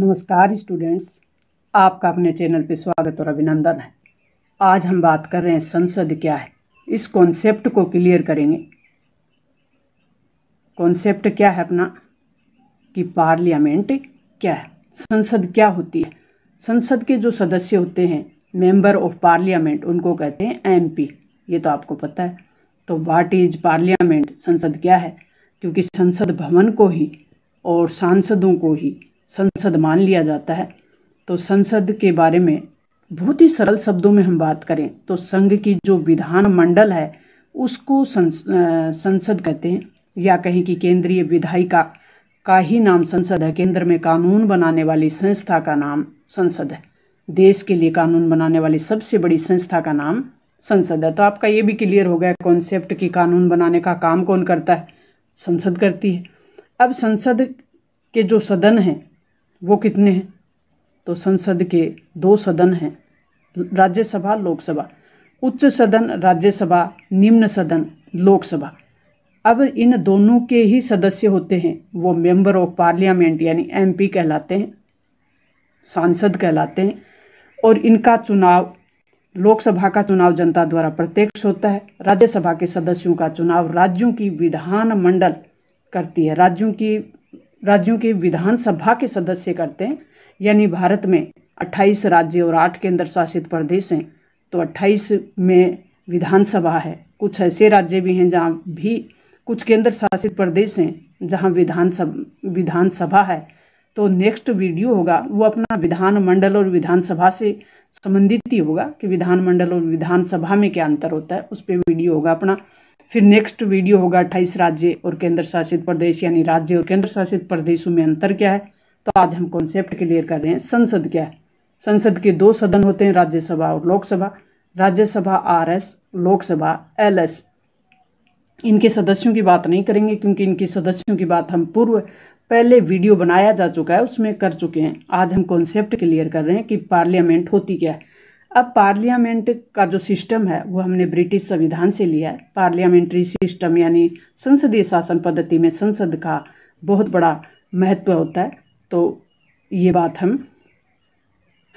नमस्कार स्टूडेंट्स आपका अपने चैनल पर स्वागत और अभिनंदन है आज हम बात कर रहे हैं संसद क्या है इस कॉन्सेप्ट को क्लियर करेंगे कॉन्सेप्ट क्या है अपना कि पार्लियामेंट क्या है संसद क्या होती है संसद के जो सदस्य होते हैं मेंबर ऑफ पार्लियामेंट उनको कहते हैं एमपी ये तो आपको पता है तो वाट इज पार्लियामेंट संसद क्या है क्योंकि संसद भवन को ही और सांसदों को ही संसद मान लिया जाता है तो संसद के बारे में बहुत ही सरल शब्दों में हम बात करें तो संघ की जो विधान मंडल है उसको संस, संसद कहते हैं या कहें कि केंद्रीय विधायिका का ही नाम संसद है केंद्र में कानून बनाने वाली संस्था का नाम संसद है देश के लिए कानून बनाने वाली सबसे बड़ी संस्था का नाम संसद है तो आपका ये भी क्लियर हो गया कॉन्सेप्ट कि कानून बनाने का काम कौन करता है संसद करती है अब संसद के जो सदन हैं वो कितने हैं तो संसद के दो सदन हैं राज्यसभा लोकसभा उच्च सदन राज्यसभा निम्न सदन लोकसभा अब इन दोनों के ही सदस्य होते हैं वो मेंबर ऑफ पार्लियामेंट यानी एमपी कहलाते हैं सांसद कहलाते हैं और इनका चुनाव लोकसभा का चुनाव जनता द्वारा प्रत्यक्ष होता है राज्यसभा के सदस्यों का चुनाव राज्यों की विधानमंडल करती है राज्यों की राज्यों के विधानसभा के सदस्य करते हैं यानी भारत में 28 राज्य और आठ केंद्र शासित प्रदेश हैं तो 28 में विधानसभा है कुछ ऐसे राज्य भी हैं जहाँ भी कुछ केंद्र शासित प्रदेश हैं जहाँ विधानसभा विधानसभा है तो नेक्स्ट वीडियो होगा वो अपना विधानमंडल और विधानसभा से संबंधित ही होगा कि विधानमंडल और विधानसभा में क्या अंतर होता है उस पर वीडियो होगा अपना फिर नेक्स्ट वीडियो होगा अट्ठाईस राज्य और केंद्र शासित प्रदेश यानी राज्य और केंद्र शासित प्रदेशों में अंतर क्या है तो आज हम कॉन्सेप्ट क्लियर कर रहे हैं संसद क्या है संसद के दो सदन होते हैं राज्यसभा और Lok Sabha Rajya Sabha R S Lok Sabha L S इनके सदस्यों की बात नहीं करेंगे क्योंकि इनके सदस्यों की बात हम पूर्व पहले वीडियो बनाया जा चुका है उसमें कर चुके हैं आज हम कॉन्सेप्ट क्लियर कर रहे हैं कि पार्लियामेंट होती क्या है अब पार्लियामेंट का जो सिस्टम है वो हमने ब्रिटिश संविधान से लिया है पार्लियामेंट्री सिस्टम यानी संसदीय शासन पद्धति में संसद का बहुत बड़ा महत्व होता है तो ये बात हम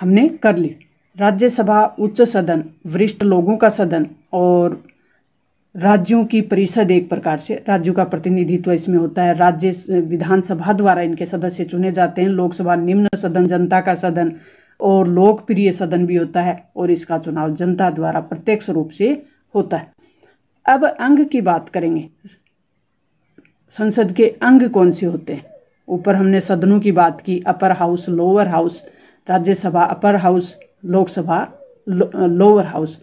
हमने कर ली राज्यसभा उच्च सदन वरिष्ठ लोगों का सदन और राज्यों की परिषद एक प्रकार से राज्यों का प्रतिनिधित्व इसमें होता है राज्य विधानसभा द्वारा इनके सदस्य चुने जाते हैं लोकसभा निम्न सदन जनता का सदन और लोकप्रिय सदन भी होता है और इसका चुनाव जनता द्वारा प्रत्यक्ष रूप से होता है अब अंग की बात करेंगे संसद के अंग कौन से होते हैं ऊपर हमने सदनों की बात की upper house lower house Rajya Sabha upper house Lok Sabha लो, लोअर हाउस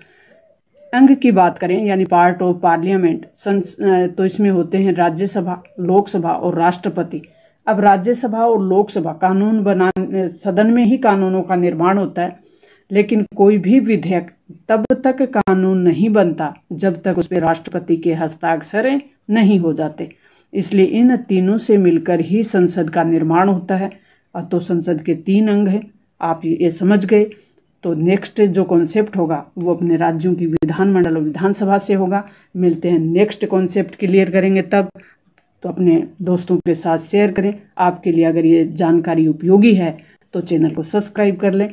अंग की बात करें यानी पार्ट ऑफ पार्लियामेंट तो इसमें होते हैं राज्यसभा लोकसभा और राष्ट्रपति अब राज्यसभा और लोकसभा कानून बना सदन में ही कानूनों का निर्माण होता है लेकिन कोई भी विधेयक तब तक कानून नहीं बनता जब तक उस पर राष्ट्रपति के हस्ताक्षर नहीं हो जाते इसलिए इन तीनों से मिलकर ही संसद का निर्माण होता है तो संसद के तीन अंग हैं आप ये समझ गए तो नेक्स्ट जो कॉन्सेप्ट होगा वो अपने राज्यों की विधानमंडल और विधानसभा से होगा मिलते हैं नेक्स्ट कॉन्सेप्ट क्लियर करेंगे तब तो अपने दोस्तों के साथ शेयर करें आपके लिए अगर ये जानकारी उपयोगी है तो चैनल को सब्सक्राइब कर लें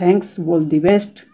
थैंक्स वॉल दी बेस्ट